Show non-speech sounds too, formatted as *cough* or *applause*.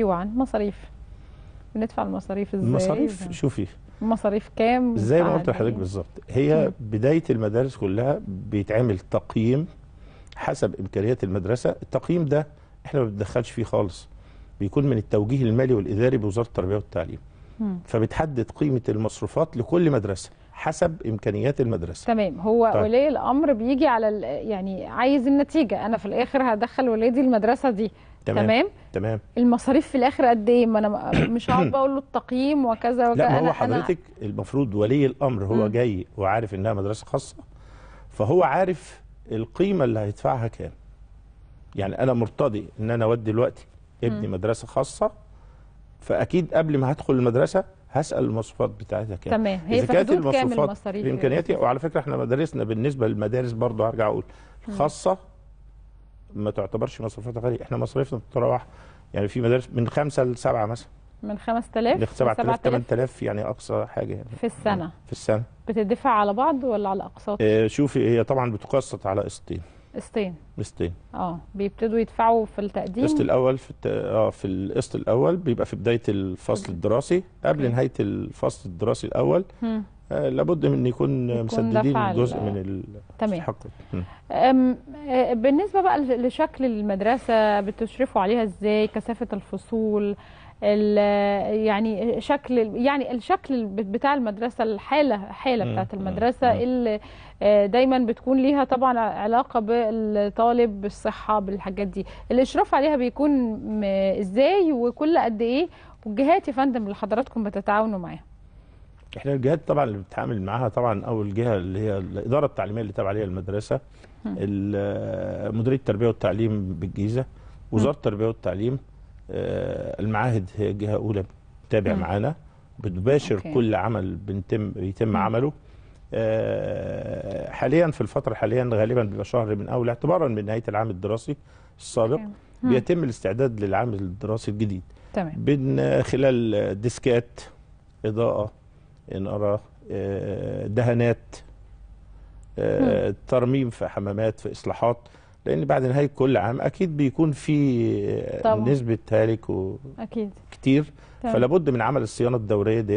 ديوان مصاريف بندفع المصاريف ازاي المصاريف شوفي مصاريف كام زي ما قلت لحضرتك بالظبط هي بدايه المدارس كلها بيتعمل تقييم حسب امكانيات المدرسه التقييم ده احنا ما بندخلش فيه خالص بيكون من التوجيه المالي والاداري بوزاره التربيه والتعليم فبتحدد قيمه المصروفات لكل مدرسه حسب امكانيات المدرسه تمام هو طيب. ولي الامر بيجي على يعني عايز النتيجه انا في الاخر هدخل ولادي المدرسه دي تمام تمام, تمام. المصاريف في الاخر قد ايه ما انا مش هقعد *coughs* بقول له التقييم وكذا وكذا لا ما هو حضرتك أنا... المفروض ولي الامر هو م. جاي وعارف انها مدرسه خاصه فهو عارف القيمه اللي هيدفعها كام يعني انا مرتضي ان انا اودي دلوقتي ابني م. مدرسه خاصه فاكيد قبل ما هدخل المدرسه هسال المواصفات بتاعتها كام يعني. تمام هي في حدود كام المصاريف بامكانياتي وعلى فكره احنا مدارسنا بالنسبه للمدارس برضه هرجع اقول خاصه ما تعتبرش مصروفاتها غاليه احنا مصاريفنا بتتراوح يعني في مدارس من خمسة لسبعة مثلا من 5000 ل 7000 8000 يعني اقصى حاجه يعني في السنه في السنه بتدفع على بعض ولا على اقساط؟ آه شوفي هي طبعا بتقسط على قسطين قسطين قسطين اه بيبتدوا يدفعوا في التقديم القسط الاول في الت... اه في القسط الاول بيبقى في بدايه الفصل الدراسي قبل okay. نهايه الفصل الدراسي الاول آه لابد من يكون, يكون مسددين جزء من ال... تمام آه، بالنسبه بقى لشكل المدرسه بتشرفوا عليها ازاي كثافه الفصول يعني شكل يعني الشكل بتاع المدرسه الحاله حاله بتاعت المدرسه اللي دايما بتكون ليها طبعا علاقه بالطالب بالصحه بالحاجات دي الاشراف عليها بيكون ازاي وكل قد ايه والجهات يا فندم اللي حضراتكم بتتعاونوا معاها احنا الجهات طبعا اللي بتتعامل معاها طبعا اول الجهه اللي هي الاداره التعليميه اللي تابعه ليها المدرسه مديريه التربيه والتعليم بالجيزه وزاره التربيه والتعليم آه، المعاهد هي جهه اولى بتتابع معانا بتباشر أوكي. كل عمل بنتم بيتم م. عمله آه، حاليا في الفتره حاليا غالبا بيبقى شهر من اول اعتبارا من نهايه العام الدراسي السابق بيتم الاستعداد للعام الدراسي الجديد تمام من خلال ديسكات اضاءه اناره آه، دهانات ترميم في حمامات في اصلاحات لان بعد نهايه كل عام اكيد بيكون في طبعا. نسبه تهالك و... اكيد كتير طبعا. فلابد من عمل الصيانه الدوريه دي